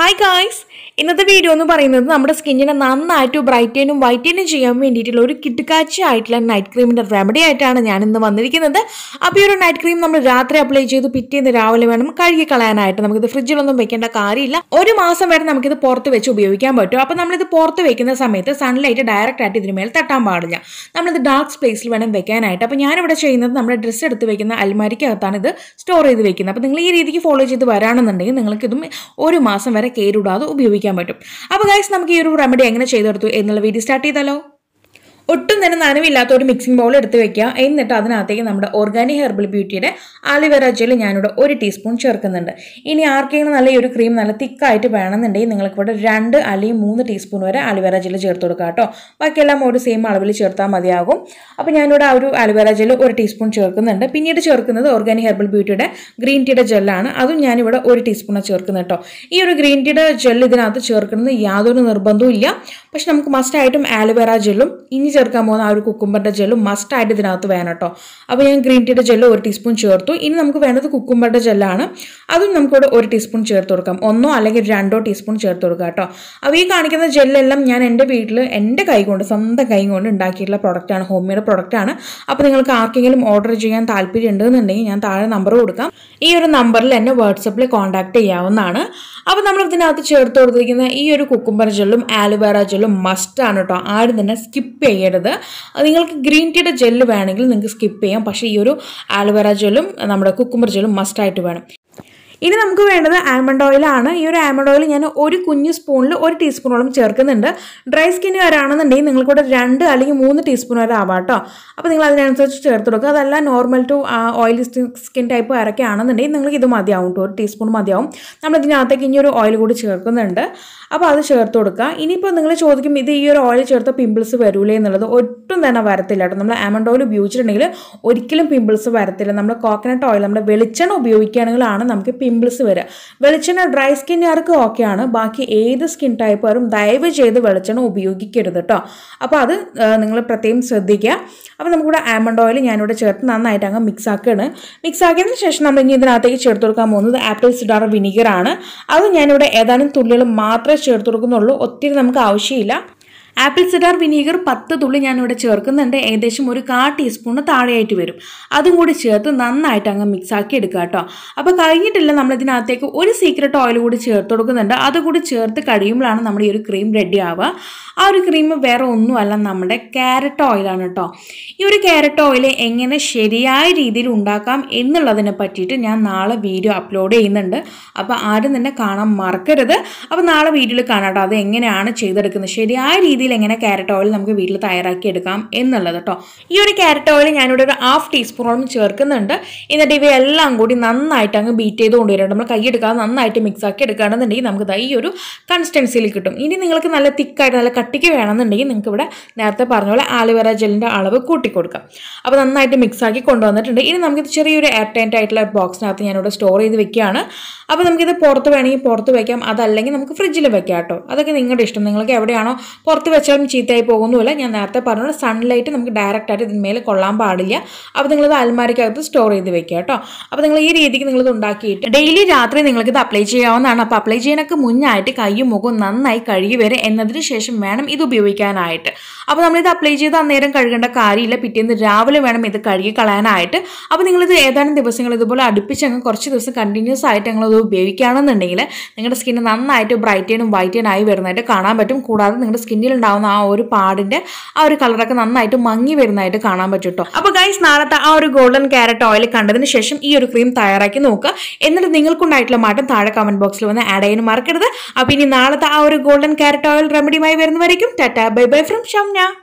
hi guys ഇന്നത്തെ video എന്ന് പറയുന്നത് നമ്മുടെ സ്കിന്നിനെ നന്നായിട്ട് ബ്രൈറ്റനും വൈറ്റനും ചെയ്യാൻ വേണ്ടിയിട്ടുള്ള ഒരു കിട്ടുകാച്ചി ആയിട്ടുള്ള നൈറ്റ് ക്രീമിൻ്റെ റെമഡി ആയിട്ടാണ് ഞാൻ ഇന്ന് വന്നിരിക്കുന്നത് അപ്പോൾ ഈ ഒരു നൈറ്റ് ക്രീം നമ്മൾ രാത്രി അപ്ലൈ ചെയ്ത് പിറ്റേന്ന് രാവിലെ വേണം കഴുകി കളയാനായിട്ട് നമുക്കിത് ഫ്രിഡ്ജിലൊന്നും വെക്കേണ്ട കാര്യമില്ല ഒരു മാസം വരെ നമുക്കിത് പുറത്ത് വെച്ച് ഉപയോഗിക്കാൻ പറ്റും അപ്പോൾ നമ്മളിത് പുറത്ത് വെക്കുന്ന സമയത്ത് സൺലൈറ്റ് ഡയറക്റ്റ് ആയിട്ട് ഇതിന് മേൽ തട്ടാൻ പാടില്ല നമ്മളിത് ഡാർക്ക് സ്പേസിൽ വേണം വെക്കാനായിട്ട് അപ്പോൾ ഞാനിവിടെ ചെയ്യുന്നത് നമ്മുടെ ഡ്രസ്സ് എടുത്ത് വെക്കുന്ന അൽമാരിക്കകത്താണ് ഇത് സ്റ്റോർ ചെയ്ത് വെക്കുന്നത് അപ്പോൾ നിങ്ങൾ ഈ രീതിക്ക് ഫോളോ ചെയ്ത് വരാണെന്നുണ്ടെങ്കിൽ നിങ്ങൾക്കിതും ഒരു മാസം വരെ കെയർ ഉപയോഗിക്കാൻ പറ്റും അപ്പോൾ ഗൈസ് നമുക്ക് ഈ ഒരു റെമഡി എങ്ങനെ ചെയ്തെടുത്തു എന്നുള്ള വീഡിയോ സ്റ്റാർട്ട് ചെയ്താലോ ഒട്ടും തന്നെ നനവില്ലാത്ത ഒരു മിക്സിംഗ് ബൗൾ എടുത്ത് വെക്കുക എന്നിട്ട് അതിനകത്തേക്ക് നമ്മുടെ ഓർഗാനിക് ഹെർബൽ ബ്യൂട്ടിയുടെ ആലിവേറ ജെൽ ഞാനിവിടെ ഒരു ടീസ്പൂൺ ചേർക്കുന്നുണ്ട് ഇനി ആർക്കെങ്കിലും നല്ല ഈ ഒരു ക്രീം നല്ല തിക്കായിട്ട് വേണമെന്നുണ്ടെങ്കിൽ നിങ്ങൾക്ക് ഇവിടെ രണ്ട് അല്ലെങ്കിൽ മൂന്ന് ടീസ്പൂൺ വരെ ആലിവേറ ജെല് ചേർത്ത് കൊടുക്കുക കേട്ടോ ബാക്കിയെല്ലാം ഒരു സെയിം അളവിൽ ചേർത്താൽ മതിയാകും അപ്പോൾ ഞാനിവിടെ ആ ഒരു ആലിവേറ ജെല് ഒരു ടീസ്പൂൺ ചേർക്കുന്നുണ്ട് പിന്നീട് ചേർക്കുന്നത് ഓർഗാനിക് ഹെർബൽ ബ്യൂട്ടിയുടെ ഗ്രീൻ ടീയുടെ ജെല്ലാണ് അതും ഞാനിവിടെ ഒരു ടീസ്പൂണാണ് ചേർക്കുന്നത് കേട്ടോ ഈ ഒരു ഗ്രീൻ ടീയുടെ ജെൽ ഇതിനകത്ത് ചേർക്കുന്നത് യാതൊരു നിർബന്ധവും ഇല്ല പക്ഷെ നമുക്ക് മസ്റ്റായിട്ടും ആലിവേറ ജെല്ലും ഇനി ചേർക്കാൻ പോകുന്ന ആ ഒരു കുക്കുംബറിൻ്റെ ജെല്ലും ആയിട്ട് ഇതിനകത്ത് വേണം കേട്ടോ അപ്പോൾ ഞാൻ ഗ്രീൻ ടീയുടെ ജെല്ല് ഒരു ടീസ്പൂൺ ചേർത്തു ഇനി നമുക്ക് വേണ്ടത് കുക്കുംബറിൻ്റെ ജെല്ലാണ് അതും നമുക്കിവിടെ ഒരു ടീസ്പൂൺ ചേർത്ത് കൊടുക്കാം ഒന്നോ അല്ലെങ്കിൽ രണ്ടോ ടീസ്പൂൺ ചേർത്ത് കൊടുക്കുക കേട്ടോ അപ്പോൾ ഈ കാണിക്കുന്ന ജെല്ലെല്ലാം ഞാൻ എൻ്റെ വീട്ടിൽ എൻ്റെ കൈ കൊണ്ട് സ്വന്തം കൈ കൊണ്ട് ഉണ്ടാക്കിയിട്ടുള്ള പ്രൊഡക്റ്റാണ് ഹോം മെയ്ഡ് പ്രൊഡക്റ്റാണ് അപ്പോൾ നിങ്ങൾക്ക് ആർക്കെങ്കിലും ഓർഡർ ചെയ്യാൻ താല്പര്യം ഉണ്ടെന്നുണ്ടെങ്കിൽ ഞാൻ താഴെ നമ്പർ കൊടുക്കാം ഈ ഒരു നമ്പറിൽ എന്നെ വാട്സപ്പിൽ കോൺടാക്ട് ചെയ്യാവുന്നതാണ് അപ്പോൾ നമ്മൾ ഇതിനകത്ത് ചേർത്ത് കൊടുത്തിരിക്കുന്ന ഈ ഒരു കുക്കുംബർ ജെല്ലും ആലുവേറ ജെല്ലും മസ്റ്റാണ് കേട്ടോ ആരും തന്നെ സ്കിപ്പ് ചെയ്യും ചെയ്യരുത് നിങ്ങൾക്ക് ഗ്രീൻ ടീയുടെ ജെല്ല് വേണമെങ്കിൽ നിങ്ങൾക്ക് സ്കിപ്പ് ചെയ്യാം പക്ഷേ ഈ ഒരു ആലുവേറ ജെല്ലും നമ്മുടെ കുക്കുമ്പർ ജെല്ലും മസ്റ്റായിട്ട് വേണം ഇനി നമുക്ക് വേണ്ടത് ആൽമണ്ട് ഓയിലാണ് ഈ ഒരു ആൽമണ്ട് ഓയിൽ ഞാൻ ഒരു കുഞ്ഞ് സ്പൂണിൽ ഒരു ടീസ്പൂണോളം ചേർക്കുന്നുണ്ട് ഡ്രൈ സ്കിൻ വരാണെന്നുണ്ടെങ്കിൽ നിങ്ങൾക്കൂടെ രണ്ട് അല്ലെങ്കിൽ മൂന്ന് ടീസ്പൂൺ വരെ ആവാം കേട്ടോ അപ്പോൾ നിങ്ങൾ അതിനനുസരിച്ച് ചേർത്ത് കൊടുക്കുക അതല്ല normal to oily skin type ഇറക്കുകയാണെന്നുണ്ടെങ്കിൽ നിങ്ങൾക്ക് ഇത് മതിയാവും കേട്ടോ ഒരു ടീസ്പൂൺ മതിയാവും നമ്മൾ ഇതിനകത്തേക്ക് ഇനി ഒരു ഓയിൽ കൂടി ചേർക്കുന്നുണ്ട് അപ്പോൾ അത് ചേർത്ത് കൊടുക്കുക ഇനിയിപ്പോൾ നിങ്ങൾ ചോദിക്കും ഇത് ഈ ഒരു ഓയിൽ ചേർത്ത പിമ്പിൾസ് വരൂലേ എന്നുള്ളത് ഒട്ടും തന്നെ വരത്തില്ല കേട്ടോ നമ്മൾ ആമണ്ട് ഓയിൽ ഉപയോഗിച്ചിട്ടുണ്ടെങ്കിൽ ഒരിക്കലും പിമ്പിൾസ് വരത്തില്ല നമ്മൾ കോക്കനട്ട് ഓയിൽ നമ്മുടെ വെളിച്ചെണ്ണ ഉപയോഗിക്കുകയാണെങ്കിലാണ് നമുക്ക് പിമ്പിൾസ് വരിക വെളിച്ചെണ്ണ ഡ്രൈ സ്കിന്നുകാർക്ക് ഓക്കെയാണ് ബാക്കി ഏത് സ്കിൻ ടൈപ്പുകാരും ദയവ് ചെയ്ത് വെളിച്ചെണ്ണ ഉപയോഗിക്കരുത് കേട്ടോ അപ്പോൾ അത് നിങ്ങൾ പ്രത്യേകം ശ്രദ്ധിക്കുക അപ്പോൾ നമുക്കിവിടെ ആമണ്ട് ഓയിൽ ഞാനിവിടെ ചേർത്ത് നന്നായിട്ട് അങ്ങ് മിക്സ് ആക്കുകയാണ് മിക്സ് ആക്കിയതിന് ശേഷം നമ്മൾ ഇനി ഇതിനകത്തേക്ക് ചേർത്ത് കൊടുക്കാൻ പോകുന്നത് ആപ്പിൾ സിഡാർ വിനിഗറാണ് അത് ഞാനിവിടെ ഏതാനും തുള്ളികൾ മാത്രമേ ചേർത്ത് കൊടുക്കുന്നുള്ളൂ ഒത്തിരി നമുക്ക് ആവശ്യമില്ല ആപ്പിൾ സിഡാർ വിനീഗർ പത്ത് തുള്ളി ഞാനിവിടെ ചേർക്കുന്നുണ്ട് ഏകദേശം ഒരു കാ ടീസ്പൂണ് താഴെയായിട്ട് വരും അതും കൂടി ചേർത്ത് നന്നായിട്ട് അങ്ങ് മിക്സ് ആക്കി എടുക്കുക കേട്ടോ അപ്പോൾ കഴിഞ്ഞിട്ടില്ല നമ്മളിതിനകത്തേക്ക് ഒരു സീക്രട്ട് ഓയിൽ കൂടി ചേർത്ത് കൊടുക്കുന്നുണ്ട് അതുകൂടി ചേർത്ത് കഴിയുമ്പോഴാണ് നമ്മുടെ ഈ ഒരു ക്രീം റെഡി ആവുക ആ ഒരു ക്രീം വേറെ ഒന്നുമല്ല നമ്മുടെ ക്യാരറ്റ് ഓയിലാണ് കേട്ടോ ഈ ഒരു ക്യാരറ്റ് ഓയിൽ എങ്ങനെ ശരിയായ രീതിയിൽ ഉണ്ടാക്കാം എന്നുള്ളതിനെ പറ്റിയിട്ട് ഞാൻ നാളെ വീഡിയോ അപ്ലോഡ് ചെയ്യുന്നുണ്ട് അപ്പോൾ ആരും തന്നെ കാണാൻ മറക്കരുത് അപ്പോൾ നാളെ വീഡിയോയിൽ കാണാം അത് എങ്ങനെയാണ് ചെയ്തെടുക്കുന്നത് ശരിയായ രീതിയിൽ രീതിയിൽ എങ്ങനെ ക്യാരറ്റ് ഓയിൽ നമുക്ക് വീട്ടിൽ തയ്യാറാക്കി എടുക്കാം എന്നുള്ളത് കേട്ടോ ഈ ഒരു ക്യാരറ്റ് ഓയിൽ ഞാനിവിടെ ഒരു ഹാഫ് ടീസ്പൂണോളം ചേർക്കുന്നുണ്ട് എന്നിട്ട് ഇവയെല്ലാം കൂടി നന്നായിട്ട് അങ്ങ് ബീറ്റ് ചെയ്ത് കൊണ്ടുവരുന്നുണ്ട് നമ്മൾ കൈയെടുക്കാതെ നന്നായിട്ട് മിക്സ് ആക്കി എടുക്കുകയാണെന്നുണ്ടെങ്കിൽ നമുക്ക് ഈ ഒരു കൺസിസ്റ്റൻസിയിൽ കിട്ടും ഇനി നിങ്ങൾക്ക് നല്ല തിക്കായിട്ട് നല്ല കട്ടിക്ക് വേണമെന്നുണ്ടെങ്കിൽ നിങ്ങൾക്ക് ഇവിടെ നേരത്തെ പറഞ്ഞ പോലെ ആലുവേറ ജെല്ലിൻ്റെ അളവ് കൂട്ടിക്കൊടുക്കാം അപ്പോൾ നന്നായിട്ട് മിക്സ് ആക്കി കൊണ്ടുവന്നിട്ടുണ്ട് ഇനി നമുക്കിത് ചെറിയൊരു എയർ ടൈറ്റ് ആയിട്ടുള്ള ബോക്സിനകത്ത് ഞാനിവിടെ സ്റ്റോർ ചെയ്ത് വെക്കുകയാണ് അപ്പോൾ നമുക്കിത് പുറത്ത് വേണമെങ്കിൽ പുറത്ത് വയ്ക്കാം അതല്ലെങ്കിൽ നമുക്ക് ഫ്രിഡ്ജിൽ വെക്കാം കേട്ടോ അതൊക്കെ നിങ്ങളുടെ ഇഷ്ടം നിങ്ങൾക്ക് എവിടെയാണോ പുറത്ത് വെച്ചാലും ചീത്തയായി പോകുന്നുമില്ല ഞാൻ നേരത്തെ പറഞ്ഞു സൺലൈറ്റ് നമുക്ക് ഡയറക്റ്റ് ആയിട്ട് ഇതിന്മേൽ കൊള്ളാൻ പാടില്ല അപ്പോൾ നിങ്ങളത് അൽമാരിക്കകത്ത് സ്റ്റോർ ചെയ്ത് വെക്കുക കേട്ടോ അപ്പോൾ നിങ്ങൾ ഈ രീതിക്ക് നിങ്ങളിത് ഉണ്ടാക്കിയിട്ട് ഡെയിലി രാത്രി നിങ്ങൾക്കിത് അപ്ലൈ ചെയ്യാവുന്നതാണ് അപ്പോൾ അപ്ലൈ ചെയ്യാനൊക്കെ മുന്നായിട്ട് കൈയും മുഖവും നന്നായി കഴുകി വരെ എന്നതിന് ശേഷം വേണം ഇത് ഉപയോഗിക്കാനായിട്ട് അപ്പോൾ നമ്മളിത് അപ്ലൈ ചെയ്ത് അന്നേരം കഴുകേണ്ട കാര്യമില്ല പിറ്റേന്ന് രാവിലെ വേണം ഇത് കഴുകി കളയാനായിട്ട് അപ്പോൾ നിങ്ങളിത് ഏതാനും ദിവസങ്ങൾ ഇതുപോലെ അടുപ്പിച്ചങ്ങ് കുറച്ച് ദിവസം കണ്ടിന്യൂസ് ആയിട്ട് നിങ്ങളത് ഉപയോഗിക്കുകയാണെന്നുണ്ടെങ്കിൽ നിങ്ങളുടെ സ്കിന്ന് നന്നായിട്ട് ബ്രൈറ്റനും വൈറ്റനും ആയി വരുന്നതായിട്ട് കാണാൻ പറ്റും കൂടാതെ നിങ്ങളുടെ സ്കിന്നിൽ ഉണ്ടാവുന്ന ആ ഒരു പാടിന്റെ ആ ഒരു കളറൊക്കെ നന്നായിട്ട് മങ്ങി വരുന്നതായിട്ട് കാണാൻ പറ്റും കേട്ടോ അപ്പോൾ ഗൈസ് നാളത്തെ ആ ഒരു ഗോൾഡൻ ക്യാരറ്റ് ഓയിൽ കണ്ടതിന് ശേഷം ഈ ഒരു ക്രീം തയ്യാറാക്കി നോക്കുക എന്നിട്ട് നിങ്ങൾക്കുണ്ടായിട്ടുള്ള മാറ്റം താഴെ കമന്റ് ബോക്സിൽ വന്ന് ആഡ് ചെയ്യാൻ മറക്കരുത് അപ്പോൾ ഇനി നാളത്തെ ആ ഒരു ഗോൾഡൻ ക്യാരറ്റ് ഓയിൽ റെമഡിയുമായി വരുന്നവരേക്കും tata bye bye from Shamna